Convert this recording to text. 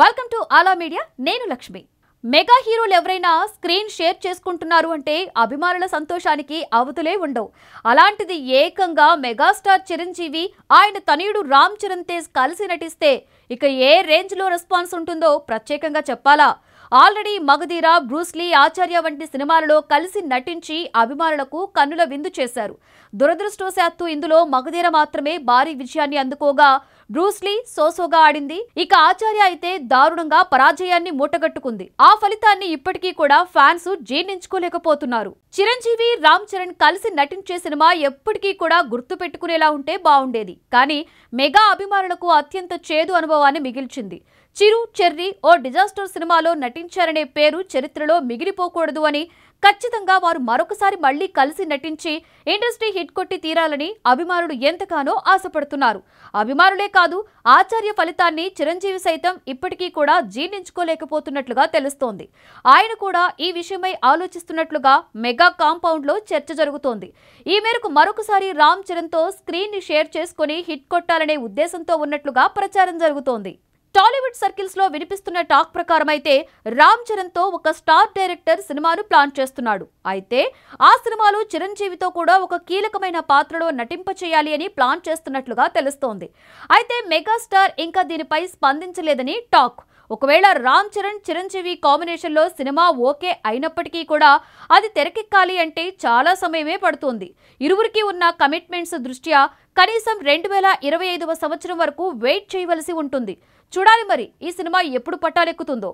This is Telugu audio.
వెల్కమ్ టు ఆలా మీడియా నేను లక్ష్మి మెగా హీరోలు ఎవరైనా స్క్రీన్ షేర్ చేసుకుంటున్నారు అంటే అభిమానుల సంతోషానికి అవతులే ఉండవు అలాంటిది ఏకంగా మెగాస్టార్ చిరంజీవి ఆయన తనయుడు రామ్ చరణ్ తేజ్ కలిసి నటిస్తే ఇక ఏ రేంజ్లో రెస్పాన్స్ ఉంటుందో ప్రత్యేకంగా చెప్పాలా ఆల్రెడీ మగధీర బ్రూస్లీ ఆచార్య వంటి సినిమాలలో కలిసి నటించి అభిమానులకు కన్నుల విందు చేశారు దురదృష్టవశాత్తు ఇందులో మగధీర మాత్రమే భారీ విజయాన్ని అందుకోగా బ్రూస్లీ సోసోగా ఆడింది ఇక ఆచార్య అయితే దారుణంగా పరాజయాన్ని మూటగట్టుకుంది ఆ ఫలితాన్ని ఇప్పటికీ కూడా ఫ్యాన్స్ జీర్ణించుకోలేకపోతున్నారు చిరంజీవి రామ్ చరణ్ కలిసి నటించే సినిమా ఎప్పటికీ కూడా గుర్తు పెట్టుకునేలా ఉంటే బాగుండేది కానీ మెగా అభిమానులకు అత్యంత చేదు అనుభవాన్ని మిగిల్చింది చిరు చెర్రీ ఓ డిజాస్టర్ సినిమాలో నటించారనే పేరు చరిత్రలో మిగిలిపోకూడదు అని ఖచ్చితంగా వారు మరొకసారి మళ్లీ కలిసి నటించి ఇండస్ట్రీ హిట్ కొట్టి తీరాలని అభిమానులు ఎంతగానో ఆశపడుతున్నారు అభిమానులే కాదు ఆచార్య ఫలితాన్ని చిరంజీవి సైతం ఇప్పటికీ కూడా జీర్ణించుకోలేకపోతున్నట్లుగా తెలుస్తోంది ఆయన కూడా ఈ విషయమై ఆలోచిస్తున్నట్లుగా మెగా కాంపౌండ్ లో చర్చ జరుగుతోంది ఈ మేరకు మరొకసారి రామ్ చరణ్ తో స్క్రీన్ ని షేర్ చేసుకుని హిట్ కొట్టాలనే ఉద్దేశంతో ఉన్నట్లుగా ప్రచారం జరుగుతోంది టాలీవుడ్ సర్కిల్స్ లో వినిపిస్తున్న టాక్ ప్రకారం అయితే రామ్ చరణ్ తో ఒక స్టార్ డైరెక్టర్ సినిమాను ప్లాన్ చేస్తున్నాడు అయితే ఆ సినిమాలో చిరంజీవితో కూడా ఒక కీలకమైన పాత్రలో నటింప చేయాలి అని ప్లాన్ చేస్తున్నట్లుగా తెలుస్తోంది అయితే మెగాస్టార్ ఇంకా దీనిపై స్పందించలేదని టాక్ ఒకవేళ రామ్ చరణ్ చిరంజీవి కాంబినేషన్లో సినిమా ఓకే అయినప్పటికీ కూడా అది తెరకెక్కాలి అంటే చాలా సమయమే పడుతుంది ఇరువురికి ఉన్న కమిట్మెంట్స్ దృష్ట్యా కనీసం రెండు వేల ఇరవై ఐదవ సంవత్సరం వరకు వెయిట్ చేయవలసి ఉంటుంది చూడాలి మరి ఈ సినిమా ఎప్పుడు పట్టాలెక్కుతుందో